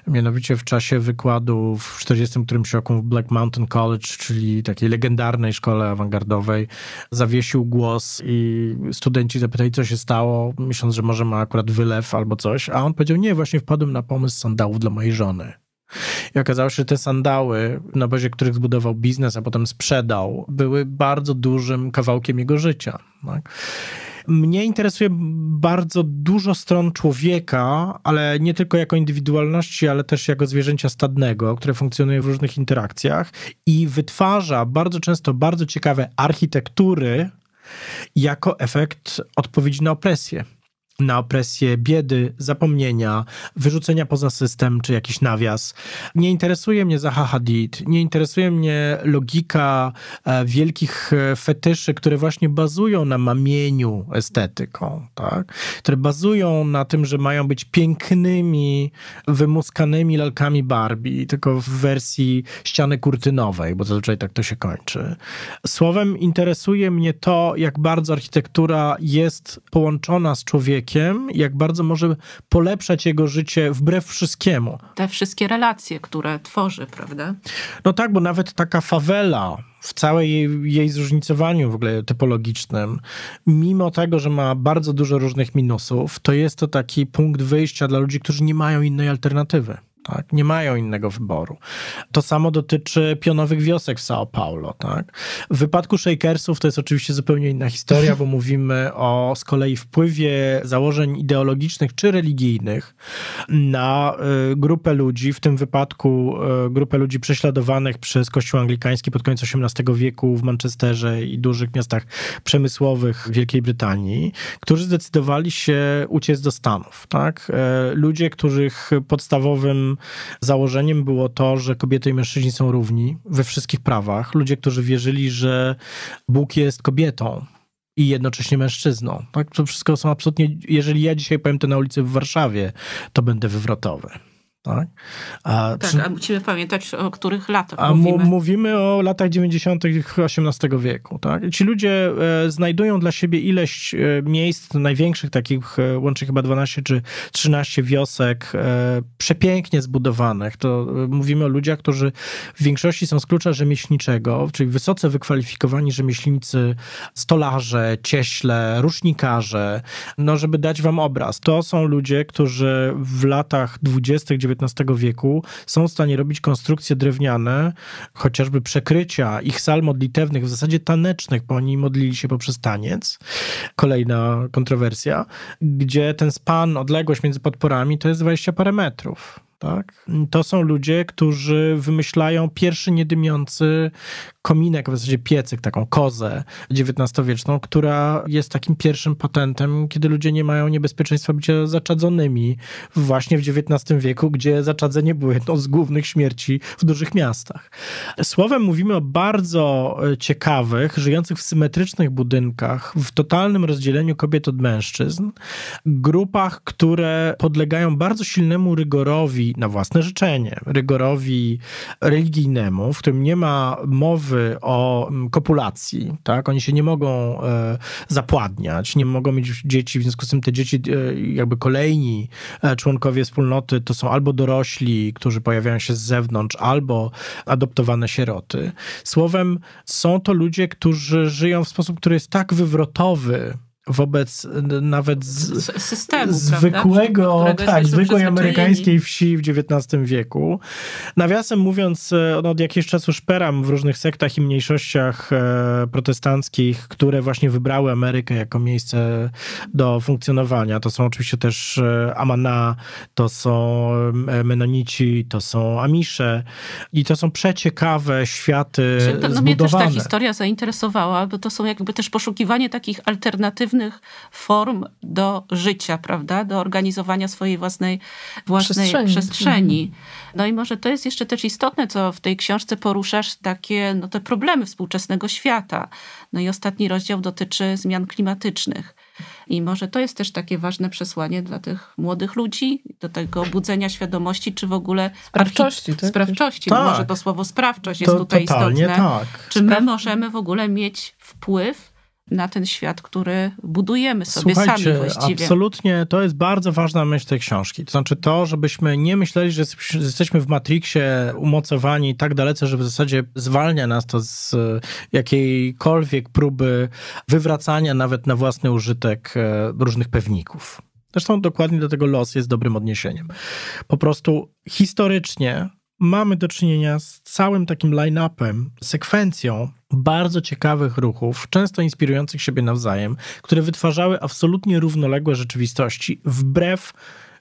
Speaker 3: Mianowicie w czasie wykładu w 40 którymś roku w Black Mountain College, czyli takiej legendarnej szkole awangardowej, zawiesił głos i studenci zapytali, co się stało, myśląc, że może ma akurat wylew albo coś coś, a on powiedział, nie, właśnie wpadłem na pomysł sandałów dla mojej żony. I okazało się, że te sandały, na bazie których zbudował biznes, a potem sprzedał, były bardzo dużym kawałkiem jego życia. Tak? Mnie interesuje bardzo dużo stron człowieka, ale nie tylko jako indywidualności, ale też jako zwierzęcia stadnego, które funkcjonuje w różnych interakcjach i wytwarza bardzo często bardzo ciekawe architektury jako efekt odpowiedzi na opresję na opresję biedy, zapomnienia, wyrzucenia poza system czy jakiś nawias. Nie interesuje mnie Zaha Hadid, nie interesuje mnie logika e, wielkich e, fetyszy, które właśnie bazują na mamieniu estetyką, tak? które bazują na tym, że mają być pięknymi, wymuskanymi lalkami Barbie, tylko w wersji ściany kurtynowej, bo zazwyczaj tak to się kończy. Słowem, interesuje mnie to, jak bardzo architektura jest połączona z człowiekiem, człowiekiem, jak bardzo może polepszać jego życie wbrew wszystkiemu.
Speaker 2: Te wszystkie relacje, które tworzy, prawda?
Speaker 3: No tak, bo nawet taka fawela w całej jej, jej zróżnicowaniu w ogóle typologicznym, mimo tego, że ma bardzo dużo różnych minusów, to jest to taki punkt wyjścia dla ludzi, którzy nie mają innej alternatywy tak? Nie mają innego wyboru. To samo dotyczy pionowych wiosek w São Paulo, tak? W wypadku shakersów to jest oczywiście zupełnie inna historia, bo [LAUGHS] mówimy o z kolei wpływie założeń ideologicznych czy religijnych na y, grupę ludzi, w tym wypadku y, grupę ludzi prześladowanych przez Kościół anglikański pod koniec XVIII wieku w Manchesterze i dużych miastach przemysłowych Wielkiej Brytanii, którzy zdecydowali się uciec do Stanów, tak? Y, ludzie, których podstawowym założeniem było to, że kobiety i mężczyźni są równi we wszystkich prawach. Ludzie, którzy wierzyli, że Bóg jest kobietą, i jednocześnie mężczyzną. Tak? To wszystko są absolutnie. Jeżeli ja dzisiaj powiem to na ulicy w Warszawie, to będę wywrotowy. Tak? A, tak, a musimy
Speaker 2: pamiętać, o których latach a mówimy.
Speaker 3: mówimy o latach 90. XVIII wieku. Tak? Ci ludzie e, znajdują dla siebie ileś e, miejsc, największych takich, e, łącznie chyba 12 czy 13 wiosek, e, przepięknie zbudowanych. To e, mówimy o ludziach, którzy w większości są z klucza rzemieślniczego, czyli wysoce wykwalifikowani rzemieślnicy, stolarze, cieśle, rusznikarze, no żeby dać wam obraz. To są ludzie, którzy w latach 20. XIX XIX wieku są w stanie robić konstrukcje drewniane, chociażby przekrycia ich sal modlitewnych, w zasadzie tanecznych, bo oni modlili się poprzez taniec. Kolejna kontrowersja, gdzie ten span, odległość między podporami to jest 20 parę metrów tak? To są ludzie, którzy wymyślają pierwszy niedymiący kominek, w zasadzie piecyk, taką kozę XIX-wieczną, która jest takim pierwszym patentem, kiedy ludzie nie mają niebezpieczeństwa bycia zaczadzonymi właśnie w XIX wieku, gdzie zaczadzenie było jedną z głównych śmierci w dużych miastach. Słowem mówimy o bardzo ciekawych, żyjących w symetrycznych budynkach, w totalnym rozdzieleniu kobiet od mężczyzn, grupach, które podlegają bardzo silnemu rygorowi na własne życzenie, rygorowi religijnemu, w którym nie ma mowy o mm, kopulacji, tak? Oni się nie mogą e, zapładniać, nie mogą mieć dzieci, w związku z tym te dzieci, e, jakby kolejni e, członkowie wspólnoty to są albo dorośli, którzy pojawiają się z zewnątrz, albo adoptowane sieroty. Słowem, są to ludzie, którzy żyją w sposób, który jest tak wywrotowy, wobec nawet z, systemu, zwykłego, tak, zwykłej amerykańskiej wsi w XIX wieku. Nawiasem mówiąc, e, no, od jakiegoś czasu szperam w różnych sektach i mniejszościach e, protestanckich, które właśnie wybrały Amerykę jako miejsce do funkcjonowania. To są oczywiście też e, Amana, to są Menonici, to są Amisze i to są przeciekawe światy no, zbudowane. Mnie też ta historia
Speaker 2: zainteresowała, bo to są jakby też poszukiwanie takich alternatywnych alternatywnych form do życia, prawda? Do organizowania swojej własnej, własnej przestrzeni. przestrzeni. Mhm. No i może to jest jeszcze też istotne, co w tej książce poruszasz, takie no, te problemy współczesnego świata. No i ostatni rozdział dotyczy zmian klimatycznych. I może to jest też takie ważne przesłanie dla tych młodych ludzi, do tego budzenia świadomości, czy w ogóle sprawczości. Archi- tak? sprawczości. No tak. może to słowo sprawczość to, jest tutaj istotne. Tak. Czy my możemy w ogóle mieć wpływ na ten świat, który budujemy sobie Słuchajcie, sami właściwie.
Speaker 3: Absolutnie, to jest bardzo ważna myśl tej książki. To znaczy to, żebyśmy nie myśleli, że jesteśmy w Matrixie umocowani tak dalece, że w zasadzie zwalnia nas to z e, jakiejkolwiek próby wywracania nawet na własny użytek e, różnych pewników. Zresztą dokładnie do tego los jest dobrym odniesieniem. Po prostu historycznie mamy do czynienia z całym takim line-upem, sekwencją bardzo ciekawych ruchów, często inspirujących siebie nawzajem, które wytwarzały absolutnie równoległe rzeczywistości wbrew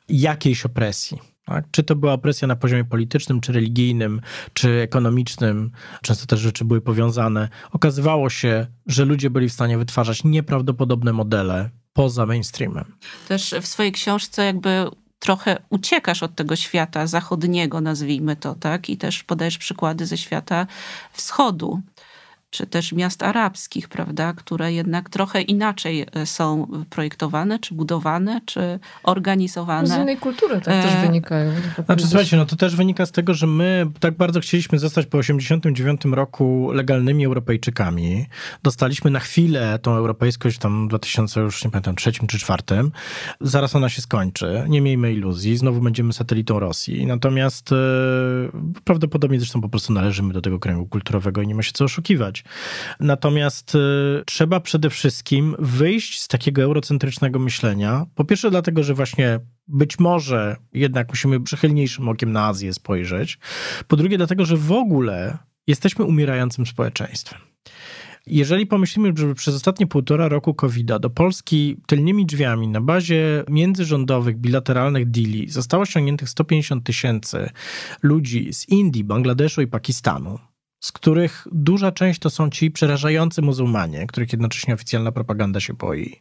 Speaker 3: jakiejś opresji. Tak? Czy to była presja na poziomie politycznym, czy religijnym, czy ekonomicznym, często te rzeczy były powiązane. Okazywało się, że ludzie byli w stanie wytwarzać nieprawdopodobne modele poza mainstreamem.
Speaker 2: Też w swojej książce jakby trochę uciekasz od tego świata zachodniego, nazwijmy to, tak? I też podajesz przykłady ze świata wschodu czy też miast arabskich, prawda, które jednak trochę inaczej e, są projektowane, czy budowane, czy organizowane. No z innej kultury tak e... też
Speaker 3: wynikają. znaczy, słuchajcie, no to też wynika z tego, że my tak bardzo chcieliśmy zostać po 89 roku legalnymi Europejczykami. Dostaliśmy na chwilę tą europejskość w tam 2000, już nie pamiętam, trzecim czy czwartym. Zaraz ona się skończy. Nie miejmy iluzji. Znowu będziemy satelitą Rosji. Natomiast e, prawdopodobnie zresztą po prostu należymy do tego kręgu kulturowego i nie ma się co oszukiwać. Natomiast y, trzeba przede wszystkim wyjść z takiego eurocentrycznego myślenia. Po pierwsze, dlatego, że właśnie być może jednak musimy przychylniejszym okiem na Azję spojrzeć. Po drugie, dlatego, że w ogóle jesteśmy umierającym społeczeństwem. Jeżeli pomyślimy, że przez ostatnie półtora roku covid do Polski tylnymi drzwiami na bazie międzyrządowych, bilateralnych deali zostało ściągniętych 150 tysięcy ludzi z Indii, Bangladeszu i Pakistanu, z których duża część to są ci przerażający muzułmanie, których jednocześnie oficjalna propaganda się boi.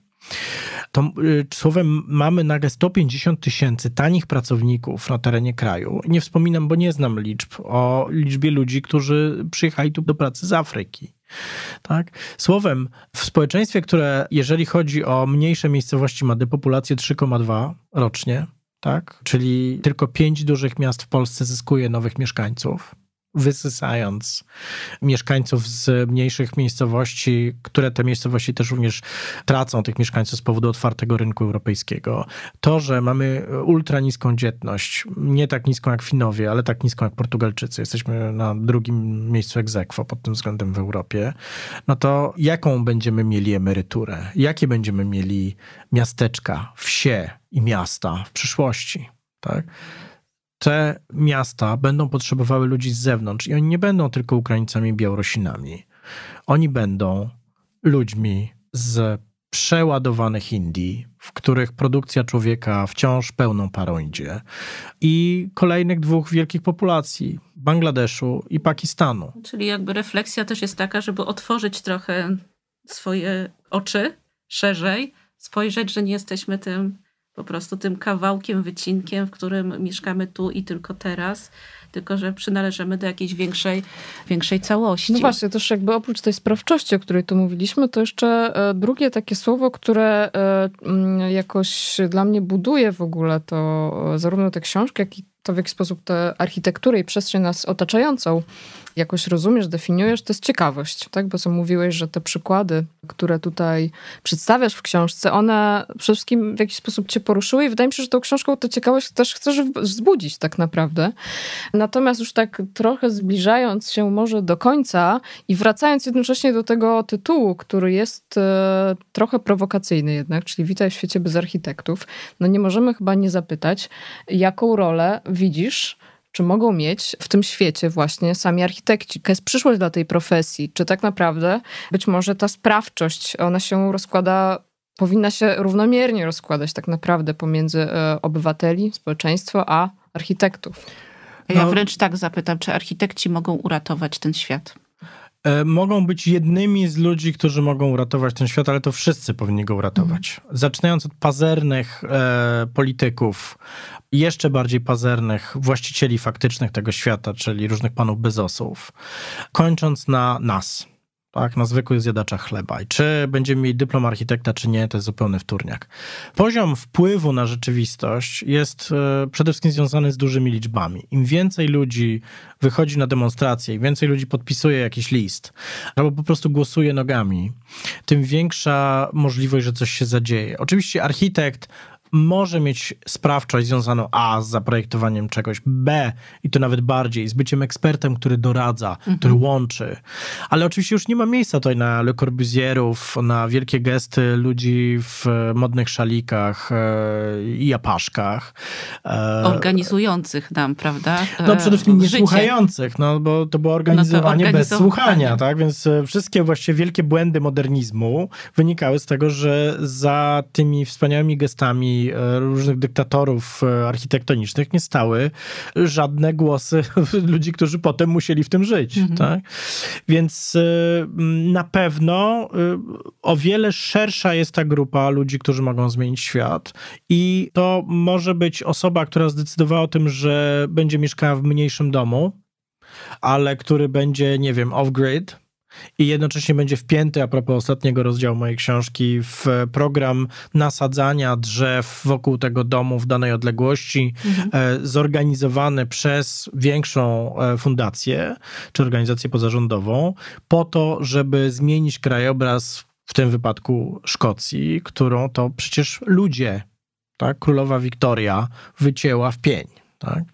Speaker 3: To y, słowem mamy nagle 150 tysięcy tanich pracowników na terenie kraju. Nie wspominam, bo nie znam liczb, o liczbie ludzi, którzy przyjechali tu do pracy z Afryki. Tak? Słowem, w społeczeństwie, które jeżeli chodzi o mniejsze miejscowości ma depopulację 3,2 rocznie, tak? czyli tylko pięć dużych miast w Polsce zyskuje nowych mieszkańców, wysysając mieszkańców z mniejszych miejscowości, które te miejscowości też również tracą tych mieszkańców z powodu otwartego rynku europejskiego. To, że mamy ultra niską dzietność, nie tak niską jak Finowie, ale tak niską jak Portugalczycy, jesteśmy na drugim miejscu ex aequo pod tym względem w Europie, no to jaką będziemy mieli emeryturę? Jakie będziemy mieli miasteczka, wsie i miasta w przyszłości? Tak? te miasta będą potrzebowały ludzi z zewnątrz i oni nie będą tylko Ukraińcami Białorusinami. Oni będą ludźmi z przeładowanych Indii, w których produkcja człowieka wciąż pełną parą idzie, i kolejnych dwóch wielkich populacji Bangladeszu i Pakistanu.
Speaker 2: Czyli jakby refleksja też jest taka, żeby otworzyć trochę swoje oczy szerzej, spojrzeć, że nie jesteśmy tym po prostu tym kawałkiem, wycinkiem, w którym mieszkamy tu i tylko teraz, tylko że przynależymy do jakiejś większej,
Speaker 1: większej całości. No właśnie, też jakby oprócz tej sprawczości, o której tu mówiliśmy, to jeszcze e, drugie takie słowo, które e, mm, jakoś dla mnie buduje w ogóle to e, zarówno te książki, jak i to, w jaki sposób tę architekturę i przestrzeń nas otaczającą jakoś rozumiesz, definiujesz, to jest ciekawość, tak? Bo co mówiłeś, że te przykłady, które tutaj przedstawiasz w książce, one przede wszystkim w jakiś sposób cię poruszyły i wydaje mi się, że tą książką tę ciekawość też chcesz wzbudzić tak naprawdę. Natomiast już tak trochę zbliżając się może do końca i wracając jednocześnie do tego tytułu, który jest e, trochę prowokacyjny jednak, czyli Witaj w świecie bez architektów, no nie możemy chyba nie zapytać, jaką rolę widzisz czy mogą mieć w tym świecie właśnie sami architekci? Jaka jest przyszłość dla tej profesji? Czy tak naprawdę być może ta sprawczość, ona się rozkłada powinna się równomiernie rozkładać tak naprawdę pomiędzy e, obywateli, społeczeństwo, a architektów. Ja no. wręcz tak zapytam, czy
Speaker 2: architekci mogą uratować ten świat?
Speaker 3: E, mogą być jednymi z ludzi, którzy mogą uratować ten świat, ale to wszyscy powinni go uratować. Mhm. Zaczynając od pazernych e, polityków, jeszcze bardziej pazernych właścicieli faktycznych tego świata, czyli różnych panów bezosów, kończąc na nas tak, na zwykłych zjadaczach chleba. I czy będziemy mieli dyplom architekta, czy nie, to jest zupełny wtórniak. Poziom wpływu na rzeczywistość jest e, przede wszystkim związany z dużymi liczbami. Im więcej ludzi wychodzi na demonstrację, im więcej ludzi podpisuje jakiś list, albo po prostu głosuje nogami, tym większa możliwość, że coś się zadzieje. Oczywiście architekt może mieć sprawczość związaną A z zaprojektowaniem czegoś, B i to nawet bardziej, z byciem ekspertem, który doradza, mhm. który łączy. Ale oczywiście już nie ma miejsca tutaj na Le Corbusierów, na wielkie gesty ludzi w modnych szalikach e, i japaszkach. E,
Speaker 2: Organizujących nam, prawda? E, no przede wszystkim nie słuchających,
Speaker 3: no bo to było organizowanie no to bez słuchania, tak? Więc wszystkie właściwie wielkie błędy modernizmu wynikały z tego, że za tymi wspaniałymi gestami E, różnych dyktatorów e, architektonicznych nie stały żadne głosy [LAUGHS] ludzi, którzy potem musieli w tym żyć. Mhm. Tak? Więc e, na pewno o wiele szersza jest ta grupa ludzi, którzy mogą zmienić świat i to może być osoba, która zdecydowała o tym, że będzie mieszkała w mniejszym domu, ale który będzie, nie wiem, off-grid, i jednocześnie będzie wpięty, a propos ostatniego rozdziału mojej książki, w program nasadzania drzew wokół tego domu w danej odległości, mhm. E, zorganizowany przez większą e, fundację czy organizację pozarządową, po to, żeby zmienić krajobraz. W tym wypadku Szkocji, którą to przecież ludzie tak? Królowa Wiktoria wycięła w pień tak?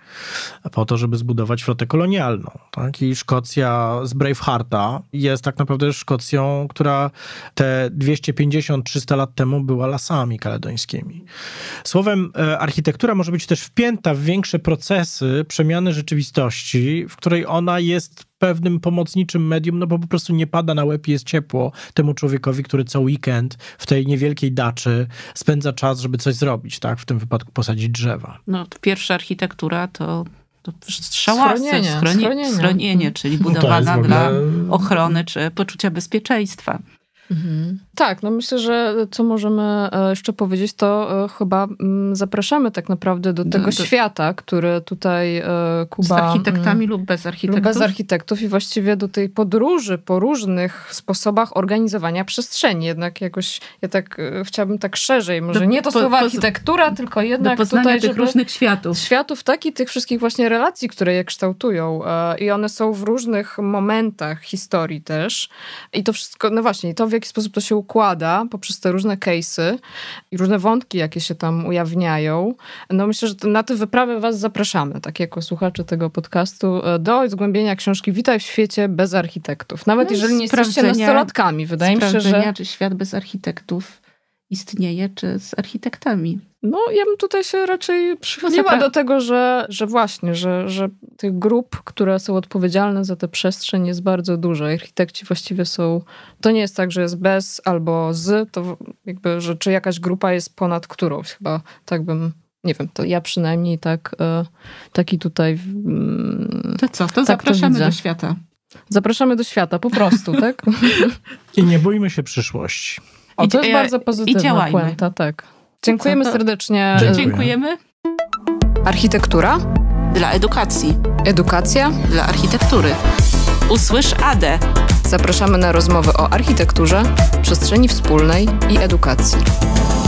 Speaker 3: po to, żeby zbudować flotę kolonialną. Tak? I Szkocja z Bravehearta jest tak naprawdę Szkocją, która te 250-300 lat temu była lasami kaledońskimi. Słowem, e, architektura może być też wpięta w większe procesy przemiany rzeczywistości, w której ona jest pewnym pomocniczym medium, no bo po prostu nie pada na łeb i jest ciepło temu człowiekowi, który co weekend w tej niewielkiej daczy spędza czas, żeby coś zrobić, tak? W tym wypadku posadzić drzewa.
Speaker 2: No, pierwsza architektura to strzałasy, schronienie, schronienie, schronienie, czyli no budowana dla ochrony czy poczucia bezpieczeństwa.
Speaker 1: Tak, no myślę, że co możemy e, jeszcze powiedzieć, to e, chyba mm, zapraszamy tak naprawdę do tego do, do... świata, który tutaj e, Kuba... Z architektami mm, lub bez architektów. Lub bez architektów i właściwie do tej podróży po różnych sposobach organizowania przestrzeni. Jednak jakoś ja tak chciałabym tak szerzej, może do, nie to po, słowa architektura, po, tylko jednak do tutaj... tych różnych światów. Światów, takich, tych wszystkich właśnie relacji, które je kształtują. I one są w różnych momentach historii też. I to wszystko, no właśnie, to w jaki sposób to się układa poprzez te różne case'y i różne wątki, jakie się tam ujawniają. No myślę, że na tę wyprawę was zapraszamy, tak jako słuchacze tego podcastu, e, do zgłębienia książki Witaj w świecie bez architektów. Nawet no jeżeli nie jesteście nastolatkami, wydaje mi się, że...
Speaker 2: czy świat bez architektów istnieje, czy z architektami.
Speaker 1: No, ja bym tutaj się raczej przychyliła do tego, że, że właśnie, że, że tych grup, które są odpowiedzialne za tę przestrzeń jest bardzo dużo. Architekci właściwie są, to nie jest tak, że jest bez albo z, to jakby, że czy jakaś grupa jest ponad którąś chyba, tak bym nie wiem, to ja przynajmniej tak, e, taki tutaj. Mm, to co? To tak zapraszamy to do świata. Zapraszamy do świata, po prostu, tak?
Speaker 3: [LAUGHS] I nie boimy się przyszłości. O, I to
Speaker 1: jest bardzo pozytywna puenta, tak. Dziękujemy [LAUGHS] serdecznie. Dziękujemy. Architektura dla edukacji. Edukacja dla architektury. Usłysz AD. Zapraszamy na rozmowy o architekturze,
Speaker 3: przestrzeni wspólnej i edukacji.